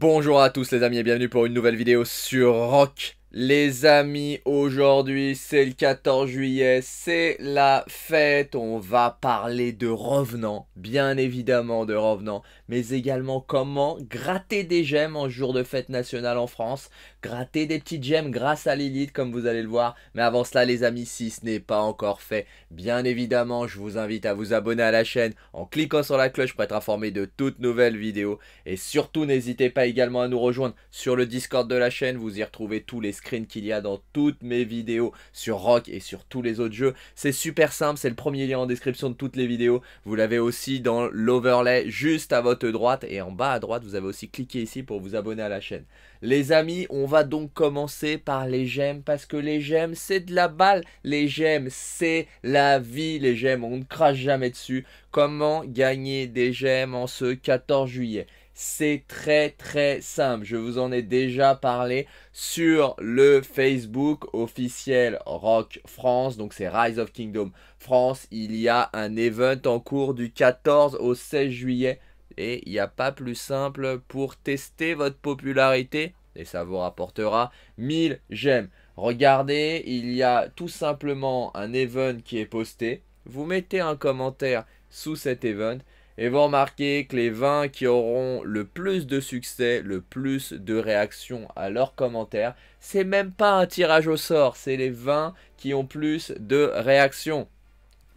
Bonjour à tous les amis et bienvenue pour une nouvelle vidéo sur Rock. Les amis, aujourd'hui c'est le 14 juillet, c'est la fête, on va parler de revenants, bien évidemment de revenants, mais également comment gratter des gemmes en jour de fête nationale en France, gratter des petites gemmes grâce à Lilith comme vous allez le voir. Mais avant cela les amis, si ce n'est pas encore fait, bien évidemment je vous invite à vous abonner à la chaîne en cliquant sur la cloche pour être informé de toutes nouvelles vidéos. Et surtout n'hésitez pas également à nous rejoindre sur le Discord de la chaîne, vous y retrouvez tous les screens qu'il y a dans toutes mes vidéos sur Rock et sur tous les autres jeux. C'est super simple, c'est le premier lien en description de toutes les vidéos. Vous l'avez aussi dans l'overlay juste à votre droite et en bas à droite vous avez aussi cliqué ici pour vous abonner à la chaîne. Les amis, on va donc commencer par les gemmes parce que les gemmes, c'est de la balle. Les gemmes, c'est la vie. Les gemmes, on ne crache jamais dessus. Comment gagner des gemmes en ce 14 juillet c'est très très simple. Je vous en ai déjà parlé sur le Facebook officiel Rock France. Donc c'est Rise of Kingdom France. Il y a un event en cours du 14 au 16 juillet et il n'y a pas plus simple pour tester votre popularité. Et ça vous rapportera 1000 j'aime. Regardez, il y a tout simplement un event qui est posté. Vous mettez un commentaire sous cet event. Et vous remarquez que les 20 qui auront le plus de succès, le plus de réactions à leurs commentaires, c'est même pas un tirage au sort, c'est les 20 qui ont plus de réactions.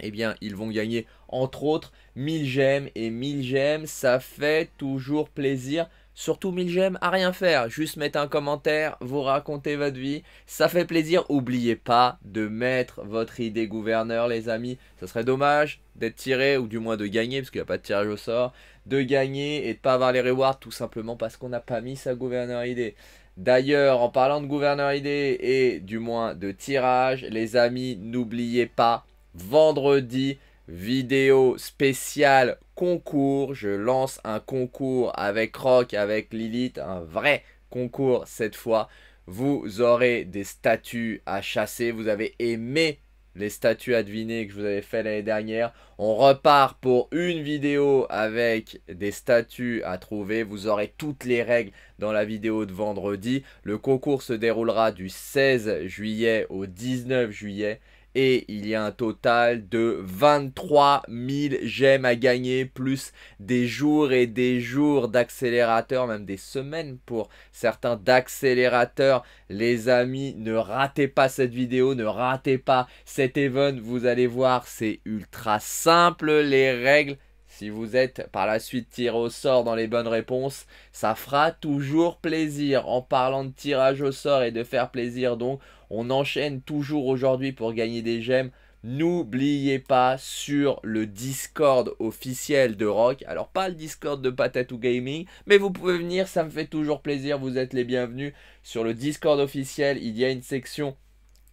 Eh bien, ils vont gagner entre autres 1000 j'aime et 1000 j'aime, ça fait toujours plaisir. Surtout 1000 j'aime à rien faire, juste mettre un commentaire, vous raconter votre vie, ça fait plaisir. Oubliez pas de mettre votre idée gouverneur les amis, ça serait dommage d'être tiré ou du moins de gagner parce qu'il n'y a pas de tirage au sort, de gagner et de pas avoir les rewards tout simplement parce qu'on n'a pas mis sa gouverneur idée. D'ailleurs, en parlant de gouverneur idée et du moins de tirage, les amis, n'oubliez pas vendredi vidéo spéciale concours. Je lance un concours avec Rock, avec Lilith, un vrai concours cette fois. Vous aurez des statues à chasser. Vous avez aimé les statues à deviner que je vous avais fait l'année dernière. On repart pour une vidéo avec des statues à trouver. Vous aurez toutes les règles dans la vidéo de vendredi. Le concours se déroulera du 16 juillet au 19 juillet. Et il y a un total de 23 000 gemmes à gagner, plus des jours et des jours d'accélérateur, même des semaines pour certains d'accélérateur. Les amis, ne ratez pas cette vidéo, ne ratez pas cet event. Vous allez voir, c'est ultra simple les règles. Si vous êtes par la suite tiré au sort dans les bonnes réponses, ça fera toujours plaisir. En parlant de tirage au sort et de faire plaisir, donc on enchaîne toujours aujourd'hui pour gagner des gemmes. N'oubliez pas sur le Discord officiel de Rock, alors pas le Discord de Patatou Gaming, mais vous pouvez venir, ça me fait toujours plaisir, vous êtes les bienvenus. Sur le Discord officiel, il y a une section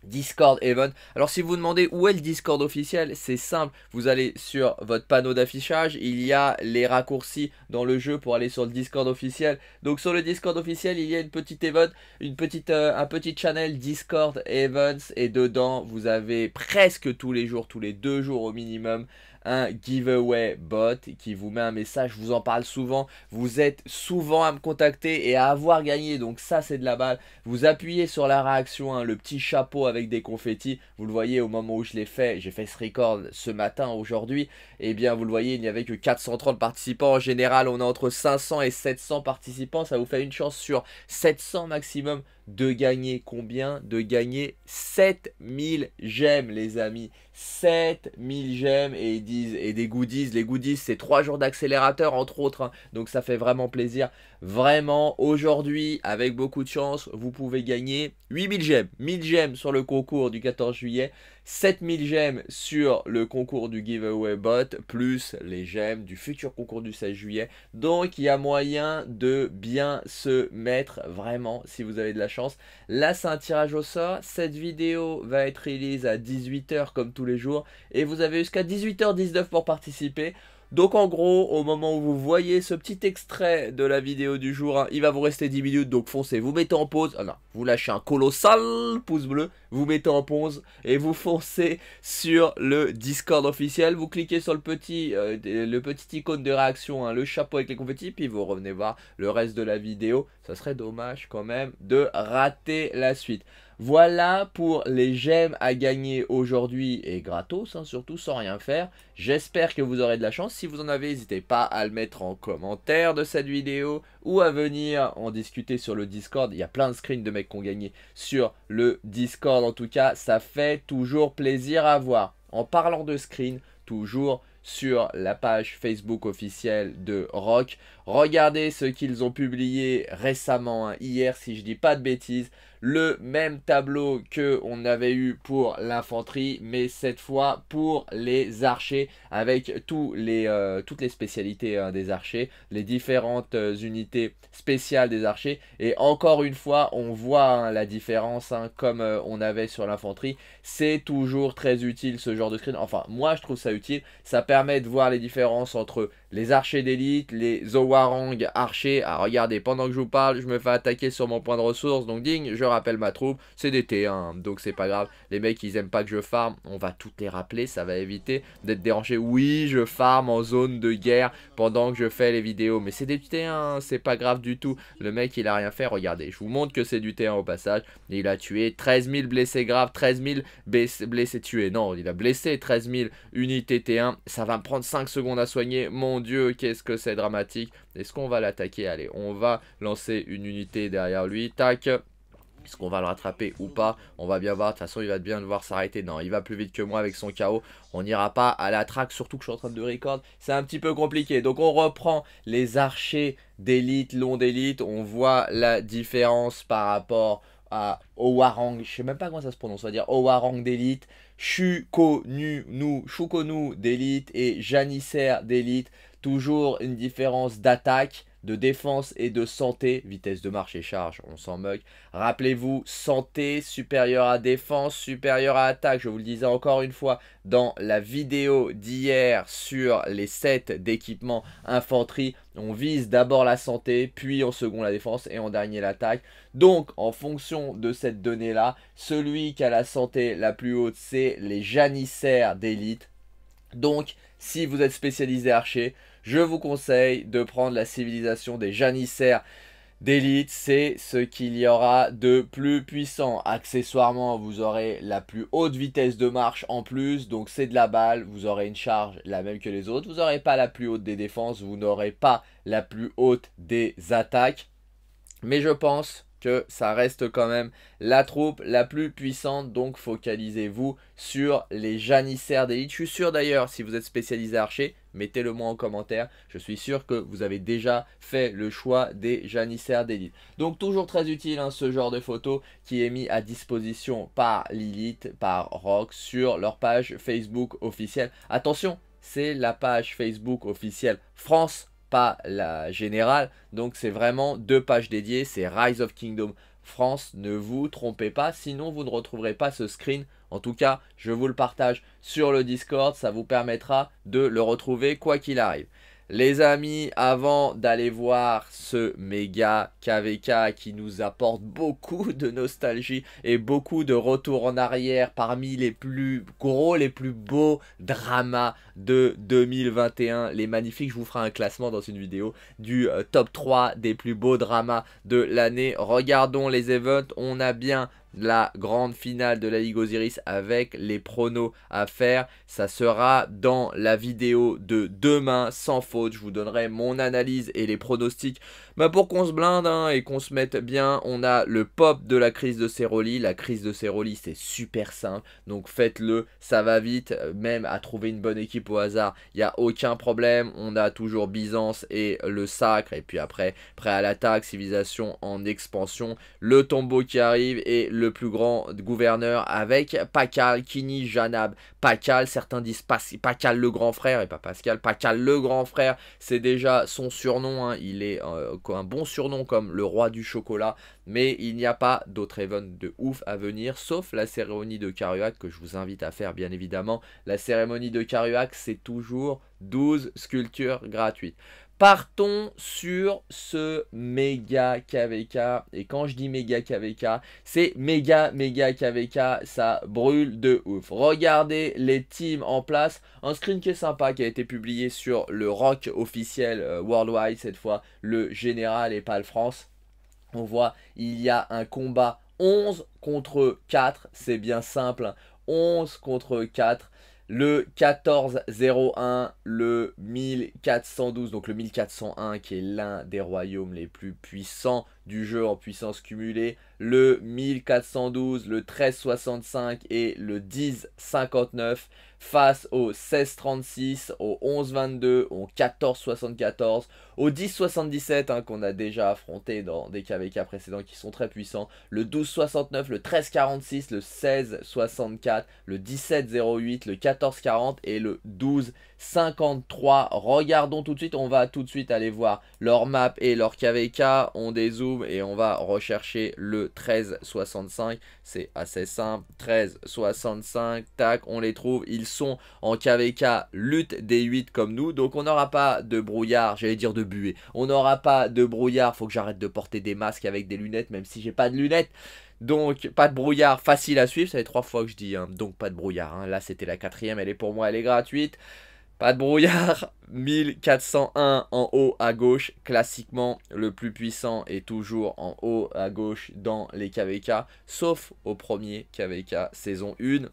Discord Event. Alors si vous demandez où est le Discord officiel, c'est simple, vous allez sur votre panneau d'affichage, il y a les raccourcis dans le jeu pour aller sur le Discord officiel. Donc sur le Discord officiel, il y a une petite event, une petite, euh, un petit channel Discord Events et dedans vous avez presque tous les jours, tous les deux jours au minimum, un giveaway bot qui vous met un message, vous en parle souvent, vous êtes souvent à me contacter et à avoir gagné, donc ça c'est de la balle. Vous appuyez sur la réaction, hein, le petit chapeau avec des confettis, vous le voyez au moment où je l'ai fait, j'ai fait ce record ce matin aujourd'hui, et eh bien vous le voyez, il n'y avait que 430 participants, en général on a entre 500 et 700 participants, ça vous fait une chance sur 700 maximum de gagner combien De gagner 7000 gemmes, les amis. 7000 gemmes et disent et des goodies. Les goodies, c'est 3 jours d'accélérateur, entre autres. Hein. Donc ça fait vraiment plaisir. Vraiment, aujourd'hui, avec beaucoup de chance, vous pouvez gagner 8000 gemmes. 1000 gemmes sur le concours du 14 juillet, 7000 gemmes sur le concours du giveaway bot, plus les gemmes du futur concours du 16 juillet. Donc, il y a moyen de bien se mettre, vraiment, si vous avez de la chance. Là, c'est un tirage au sort. Cette vidéo va être release à 18h comme tous les jours. Et vous avez jusqu'à 18h19 pour participer. Donc en gros, au moment où vous voyez ce petit extrait de la vidéo du jour, hein, il va vous rester 10 minutes, donc foncez, vous mettez en pause, ah vous lâchez un colossal pouce bleu, vous mettez en pause et vous foncez sur le Discord officiel, vous cliquez sur le petit, euh, le petit icône de réaction, hein, le chapeau avec les confettis, puis vous revenez voir le reste de la vidéo, ça serait dommage quand même de rater la suite. Voilà pour les gemmes à gagner aujourd'hui et gratos, hein, surtout sans rien faire. J'espère que vous aurez de la chance. Si vous en avez, n'hésitez pas à le mettre en commentaire de cette vidéo ou à venir en discuter sur le Discord. Il y a plein de screens de mecs qui ont gagné sur le Discord. En tout cas, ça fait toujours plaisir à voir. En parlant de screen, toujours sur la page Facebook officielle de Rock. Regardez ce qu'ils ont publié récemment, hein. hier si je dis pas de bêtises, le même tableau que on avait eu pour l'infanterie, mais cette fois pour les archers, avec tous les, euh, toutes les spécialités hein, des archers, les différentes euh, unités spéciales des archers. Et encore une fois, on voit hein, la différence, hein, comme euh, on avait sur l'infanterie. C'est toujours très utile ce genre de screen. Enfin, moi je trouve ça utile. Ça permet de voir les différences entre les archers d'élite, les Zowarang archers. Ah, regardez, pendant que je vous parle, je me fais attaquer sur mon point de ressource. Donc, ding je rappelle ma troupe. C'est des T1, donc c'est pas grave. Les mecs, ils aiment pas que je farme, On va toutes les rappeler, ça va éviter d'être dérangé. Oui, je farm en zone de guerre pendant que je fais les vidéos. Mais c'est des T1, c'est pas grave du tout. Le mec, il a rien fait. Regardez, je vous montre que c'est du T1 au passage. Il a tué 13 000 blessés graves, 13 000 blessés tués. Non, il a blessé 13 000 unités T1. Ça va me prendre 5 secondes à soigner. Mon dieu, qu'est-ce que c'est dramatique. Est-ce qu'on va l'attaquer Allez, on va lancer une unité derrière lui. Tac est-ce qu'on va le rattraper ou pas On va bien voir. De toute façon, il va bien devoir s'arrêter. Non, il va plus vite que moi avec son KO. On n'ira pas à la traque, surtout que je suis en train de record. C'est un petit peu compliqué. Donc, on reprend les archers d'élite, long d'élite. On voit la différence par rapport à Owarang. Je ne sais même pas comment ça se prononce. On va dire Owarang d'élite. Chukonu, nous, d'élite et Janissaire d'élite. Toujours une différence d'attaque, de défense et de santé. Vitesse de marche et charge, on s'en moque. Rappelez-vous, santé supérieure à défense, supérieure à attaque. Je vous le disais encore une fois dans la vidéo d'hier sur les sets d'équipement infanterie. On vise d'abord la santé, puis en second la défense et en dernier l'attaque. Donc, en fonction de cette donnée-là, celui qui a la santé la plus haute, c'est les janissaires d'élite. Donc, si vous êtes spécialisé archer, je vous conseille de prendre la civilisation des janissaires d'élite, c'est ce qu'il y aura de plus puissant. Accessoirement, vous aurez la plus haute vitesse de marche en plus, donc c'est de la balle, vous aurez une charge la même que les autres, vous n'aurez pas la plus haute des défenses, vous n'aurez pas la plus haute des attaques. Mais je pense que ça reste quand même la troupe la plus puissante. Donc focalisez-vous sur les janissaires d'élite. Je suis sûr d'ailleurs, si vous êtes spécialisé archer, mettez-le moi en commentaire. Je suis sûr que vous avez déjà fait le choix des janissaires d'élite. Donc toujours très utile hein, ce genre de photo qui est mis à disposition par Lilith, par Rock sur leur page Facebook officielle. Attention, c'est la page Facebook officielle France pas la générale. Donc c'est vraiment deux pages dédiées, c'est Rise of Kingdom France. Ne vous trompez pas, sinon vous ne retrouverez pas ce screen. En tout cas, je vous le partage sur le Discord, ça vous permettra de le retrouver quoi qu'il arrive. Les amis, avant d'aller voir ce méga KVK qui nous apporte beaucoup de nostalgie et beaucoup de retours en arrière parmi les plus gros, les plus beaux dramas de 2021, les magnifiques, je vous ferai un classement dans une vidéo du euh, top 3 des plus beaux dramas de l'année. Regardons les events, on a bien la grande finale de la Ligue Osiris avec les pronos à faire. Ça sera dans la vidéo de demain, sans faute. Je vous donnerai mon analyse et les pronostics. mais bah, pour qu'on se blinde hein, et qu'on se mette bien, on a le pop de la crise de céroli La crise de céroli c'est super simple. Donc faites-le, ça va vite. Même à trouver une bonne équipe au hasard, il n'y a aucun problème. On a toujours Byzance et le Sacre. Et puis après, prêt à l'attaque, civilisation en expansion. Le tombeau qui arrive et le le plus grand gouverneur avec Pacal, Kini, Janab, Pacal, certains disent Pacal le grand frère et pas Pascal, Pacal le grand frère, c'est déjà son surnom, hein. il est euh, un bon surnom comme le roi du chocolat, mais il n'y a pas d'autres event de ouf à venir, sauf la cérémonie de Caruac que je vous invite à faire bien évidemment. La cérémonie de Caruac, c'est toujours 12 sculptures gratuites. Partons sur ce méga KVK. Et quand je dis méga KVK, c'est méga, méga KVK. Ça brûle de ouf. Regardez les teams en place. Un screen qui est sympa qui a été publié sur le rock officiel euh, worldwide. Cette fois, le général et pas le France. On voit, il y a un combat 11 contre 4. C'est bien simple. 11 hein. contre 4 le 1401, le 1412, donc le 1401 qui est l'un des royaumes les plus puissants du jeu en puissance cumulée, le 1412, le 1365 et le 1059 face au 16-36, au 11-22, au 14-74, au 10-77 hein, qu'on a déjà affronté dans des KVK précédents qui sont très puissants, le 12-69, le 13-46, le 16-64, le 17-08, le 14-40 et le 12-53. Regardons tout de suite, on va tout de suite aller voir leur map et leur KVK, on dézoome et on va rechercher le 13-65, c'est assez simple, 13-65, tac, on les trouve, ils sont en KVK lutte des 8 comme nous. Donc on n'aura pas de brouillard, j'allais dire de buée. On n'aura pas de brouillard, faut que j'arrête de porter des masques avec des lunettes, même si j'ai pas de lunettes. Donc, pas de brouillard, facile à suivre, ça fait trois fois que je dis, hein. donc pas de brouillard. Hein. Là, c'était la quatrième, elle est pour moi, elle est gratuite. Pas de brouillard, 1401 en haut à gauche, classiquement le plus puissant est toujours en haut à gauche dans les KVK, sauf au premier KVK saison 1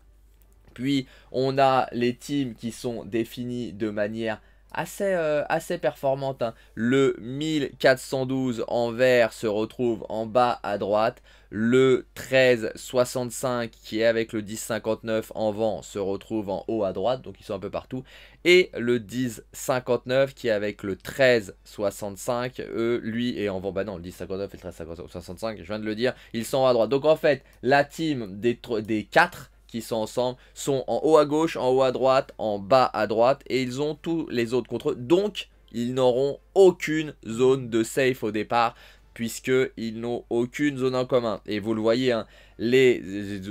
puis on a les teams qui sont définis de manière assez, euh, assez performante. Hein. Le 1412 en vert se retrouve en bas à droite. Le 1365 qui est avec le 1059 en vent se retrouve en haut à droite, donc ils sont un peu partout. Et le 1059 qui est avec le 1365, eux, lui est en vent. Bah non, le 1059 et le 1365, je viens de le dire, ils sont à droite. Donc en fait, la team des, des 4 sont ensemble sont en haut à gauche, en haut à droite, en bas à droite et ils ont tous les autres contre eux. Donc ils n'auront aucune zone de safe au départ puisque ils n'ont aucune zone en commun. Et vous le voyez, hein, les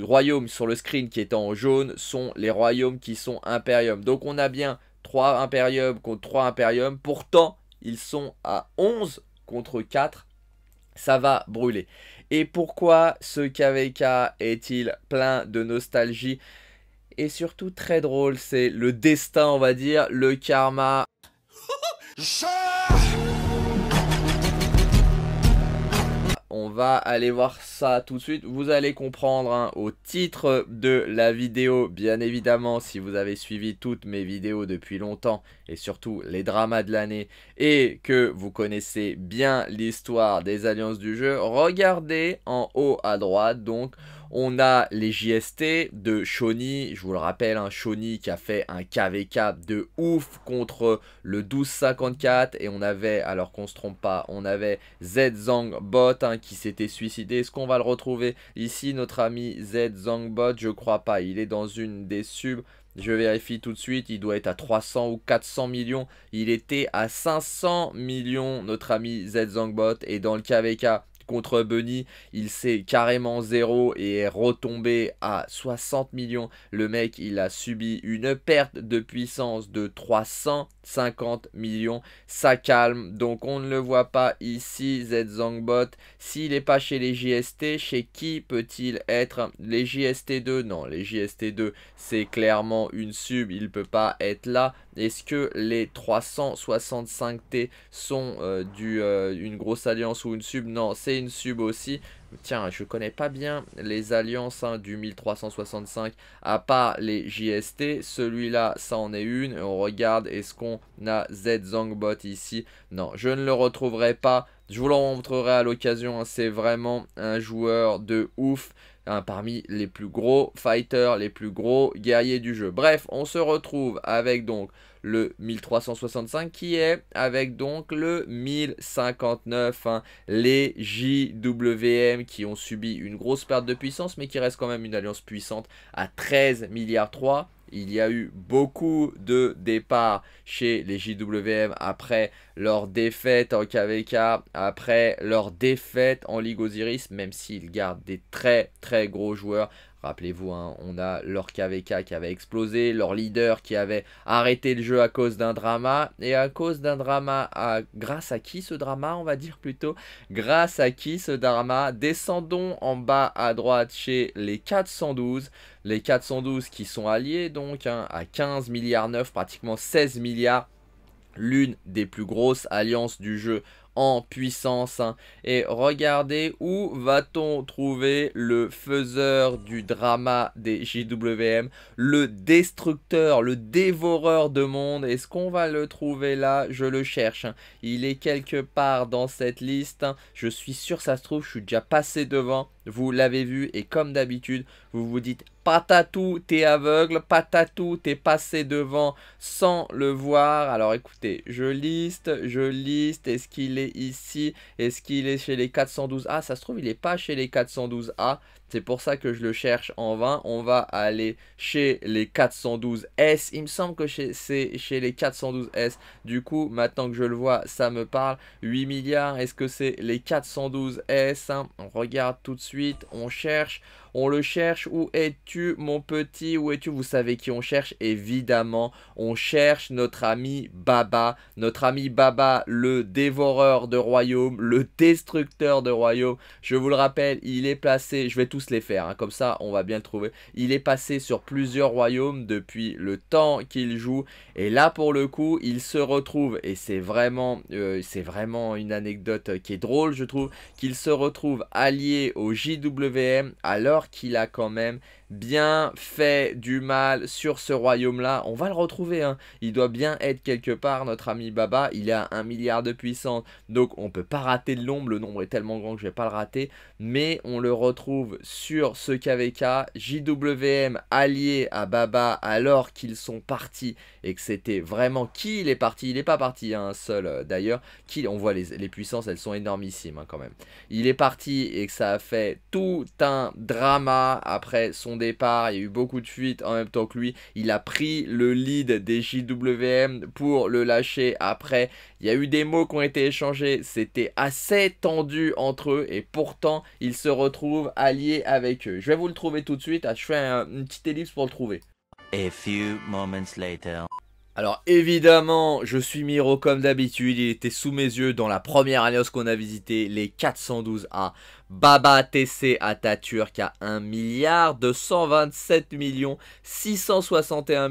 royaumes sur le screen qui est en jaune sont les royaumes qui sont Imperium. Donc on a bien 3 Imperium contre 3 Imperium. Pourtant, ils sont à 11 contre 4. Ça va brûler. Et pourquoi ce KVK est-il plein de nostalgie et surtout très drôle, c'est le destin, on va dire, le karma. on va aller voir ça tout de suite. Vous allez comprendre hein, au titre de la vidéo, bien évidemment, si vous avez suivi toutes mes vidéos depuis longtemps, et surtout les dramas de l'année, et que vous connaissez bien l'histoire des alliances du jeu, regardez en haut à droite, donc... On a les JST de Shawnee, je vous le rappelle, hein, Shawnee qui a fait un KVK de ouf contre le 1254 et on avait, alors qu'on se trompe pas, on avait z hein, qui s'était suicidé. Est-ce qu'on va le retrouver ici, notre ami z Bot Je crois pas, il est dans une des subs. Je vérifie tout de suite, il doit être à 300 ou 400 millions. Il était à 500 millions, notre ami Z-Zangbot. Et dans le KVK contre Bunny, il s'est carrément zéro et est retombé à 60 millions. Le mec, il a subi une perte de puissance de 350 millions. Ça calme, donc on ne le voit pas ici, Zangbot. S'il n'est pas chez les JST, chez qui peut-il être Les JST2, non, les JST2, c'est clairement une sub, il peut pas être là. Est-ce que les 365T sont euh, du, euh, une grosse alliance ou une sub Non, c'est une sub aussi. Tiens, je connais pas bien les alliances hein, du 1365 à part les JST. Celui-là, ça en est une. On regarde, est-ce qu'on a z ici Non, je ne le retrouverai pas. Je vous le montrerai à l'occasion. Hein. C'est vraiment un joueur de ouf. Hein, parmi les plus gros fighters, les plus gros guerriers du jeu. Bref, on se retrouve avec donc le 1365 qui est avec donc le 1059, hein, les JWM qui ont subi une grosse perte de puissance mais qui reste quand même une alliance puissante à 13 milliards 3. Il y a eu beaucoup de départs chez les JWM après leur défaite en KVK, après leur défaite en Ligue Osiris, même s'ils gardent des très très gros joueurs. Rappelez-vous, hein, on a leur KVK qui avait explosé, leur leader qui avait arrêté le jeu à cause d'un drama. Et à cause d'un drama, grâce à qui ce drama, on va dire plutôt Grâce à qui ce drama Descendons en bas à droite chez les 412. Les 412 qui sont alliés donc hein, à 15 milliards 9, pratiquement 16 milliards l'une des plus grosses alliances du jeu en puissance. Hein. Et regardez où va-t-on trouver le faiseur du drama des JWM, le destructeur, le dévoreur de monde. Est-ce qu'on va le trouver là Je le cherche. Hein. Il est quelque part dans cette liste. Hein. Je suis sûr, ça se trouve, je suis déjà passé devant. Vous l'avez vu et comme d'habitude, vous vous dites patatou, t'es aveugle, patatou, t'es passé devant sans le voir. Alors écoutez, je liste, je liste, est-ce qu'il est ici, est-ce qu'il est chez les 412A ah, Ça se trouve, il n'est pas chez les 412A, c'est pour ça que je le cherche en vain. On va aller chez les 412S. Il me semble que c'est chez les 412S. Du coup, maintenant que je le vois, ça me parle. 8 milliards, est-ce que c'est les 412S hein? On regarde tout de suite, on cherche. On le cherche. Où es-tu, mon petit Où es-tu Vous savez qui on cherche Évidemment, on cherche notre ami Baba. Notre ami Baba, le dévoreur de royaumes, le destructeur de royaumes. Je vous le rappelle, il est placé. Je vais tous les faire, hein, comme ça, on va bien le trouver. Il est passé sur plusieurs royaumes depuis le temps qu'il joue. Et là, pour le coup, il se retrouve. Et c'est vraiment, euh, c'est vraiment une anecdote euh, qui est drôle, je trouve, qu'il se retrouve allié au JWM alors qu'il a quand même bien fait du mal sur ce royaume-là. On va le retrouver, hein. il doit bien être quelque part, notre ami Baba. Il a un milliard de puissance, donc on peut pas rater de l'ombre. Le nombre est tellement grand que je vais pas le rater. Mais on le retrouve sur ce KVK, JWM allié à Baba alors qu'ils sont partis et que c'était vraiment qui il est parti. Il est pas parti un hein, seul euh, d'ailleurs. Qui on voit les, puissances, elles sont énormissimes hein, quand même. Il est parti et que ça a fait tout un drama après son départ, il y a eu beaucoup de fuites en même temps que lui. Il a pris le lead des JWM pour le lâcher après. Il y a eu des mots qui ont été échangés, c'était assez tendu entre eux et pourtant il se retrouve alliés avec eux. Je vais vous le trouver tout de suite, ah, je fais une petite ellipse pour le trouver. A few moments later. Alors évidemment, je suis Miro comme d'habitude, il était sous mes yeux dans la première alliance qu'on a visité, les 412A. Baba TC Atatürk à 1 milliard 227 millions 661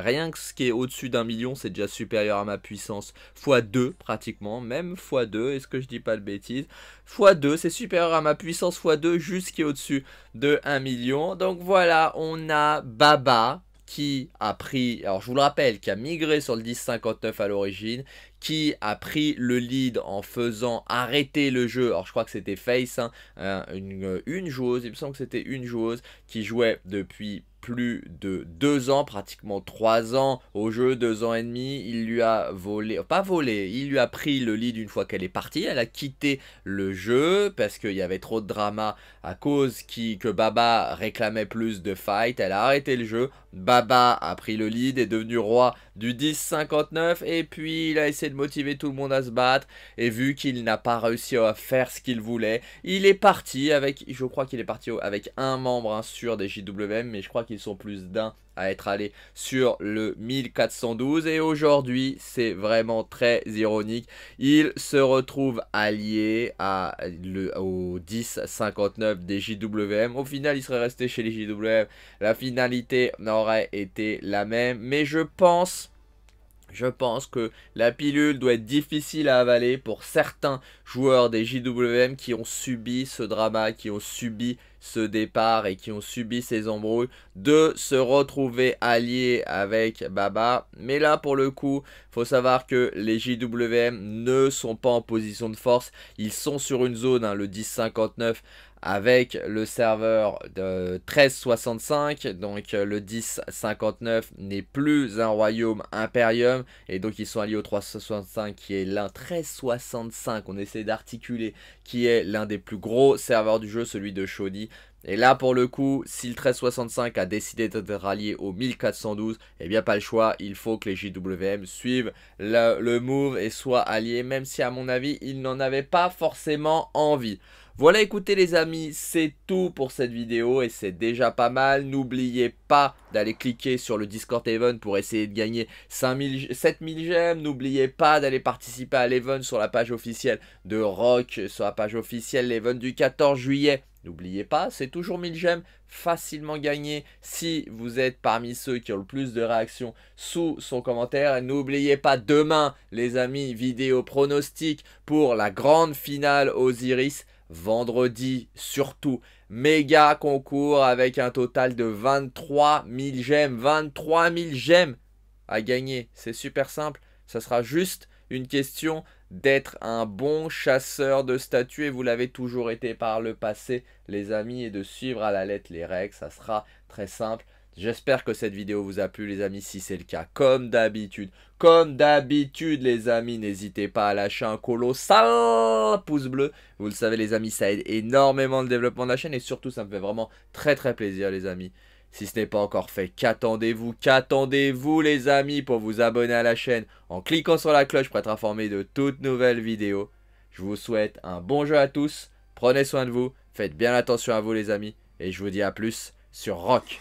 rien que ce qui est au-dessus d'un million, c'est déjà supérieur à ma puissance, x 2 pratiquement, même x 2, est-ce que je dis pas de bêtises x 2, c'est supérieur à ma puissance x 2 juste ce qui est au-dessus de 1 million. Donc voilà, on a Baba qui a pris, alors je vous le rappelle, qui a migré sur le 10.59 à l'origine, qui a pris le lead en faisant arrêter le jeu. Alors je crois que c'était Face, hein, hein, une, une joueuse, il me semble que c'était une joueuse qui jouait depuis plus de deux ans, pratiquement trois ans au jeu, deux ans et demi. Il lui a volé, pas volé, il lui a pris le lead une fois qu'elle est partie. Elle a quitté le jeu parce qu'il y avait trop de drama à cause qui, que Baba réclamait plus de fight. Elle a arrêté le jeu. Baba a pris le lead, est devenu roi du 10-59 et puis il a essayé de motiver tout le monde à se battre. Et vu qu'il n'a pas réussi à faire ce qu'il voulait, il est parti avec, je crois qu'il est parti avec un membre sur des JWM, mais je crois qu'il ils sont plus d'un à être allés sur le 1412 et aujourd'hui c'est vraiment très ironique il se retrouve allié à le, au 10-59 des JWM au final il serait resté chez les JWM la finalité n'aurait été la même mais je pense je pense que la pilule doit être difficile à avaler pour certains joueurs des JWM qui ont subi ce drama, qui ont subi ce départ et qui ont subi ces embrouilles, de se retrouver alliés avec Baba. Mais là, pour le coup, faut savoir que les JWM ne sont pas en position de force. Ils sont sur une zone, hein, le 10-59, avec le serveur de 1365, donc euh, le 1059 n'est plus un royaume impérium, et donc ils sont alliés au 365 qui est l'un 1365, on essaie d'articuler, qui est l'un des plus gros serveurs du jeu, celui de Shoddy, et là, pour le coup, si le 1365 a décidé de rallier au 1412, eh bien pas le choix, il faut que les JWM suivent le move et soient alliés, même si à mon avis, ils n'en avaient pas forcément envie. Voilà, écoutez les amis, c'est tout pour cette vidéo et c'est déjà pas mal. N'oubliez pas d'aller cliquer sur le Discord Event pour essayer de gagner 7000 gemmes. N'oubliez pas d'aller participer à l'Event sur la page officielle de Rock, sur la page officielle l'Event du 14 juillet. N'oubliez pas, c'est toujours 1000 gemmes facilement gagné si vous êtes parmi ceux qui ont le plus de réactions sous son commentaire. N'oubliez pas demain, les amis, vidéo pronostic pour la grande finale Osiris. Vendredi, surtout, méga concours avec un total de 23 000 gemmes. 23 000 gemmes à gagner. C'est super simple. Ça sera juste une question d'être un bon chasseur de statues et vous l'avez toujours été par le passé les amis et de suivre à la lettre les règles ça sera très simple J'espère que cette vidéo vous a plu les amis, si c'est le cas, comme d'habitude, comme d'habitude les amis, n'hésitez pas à lâcher un colossal pouce bleu, vous le savez les amis, ça aide énormément le développement de la chaîne et surtout ça me fait vraiment très très plaisir les amis. Si ce n'est pas encore fait, qu'attendez-vous, qu'attendez-vous les amis pour vous abonner à la chaîne en cliquant sur la cloche pour être informé de toutes nouvelles vidéos. Je vous souhaite un bon jeu à tous, prenez soin de vous, faites bien attention à vous les amis et je vous dis à plus sur Rock.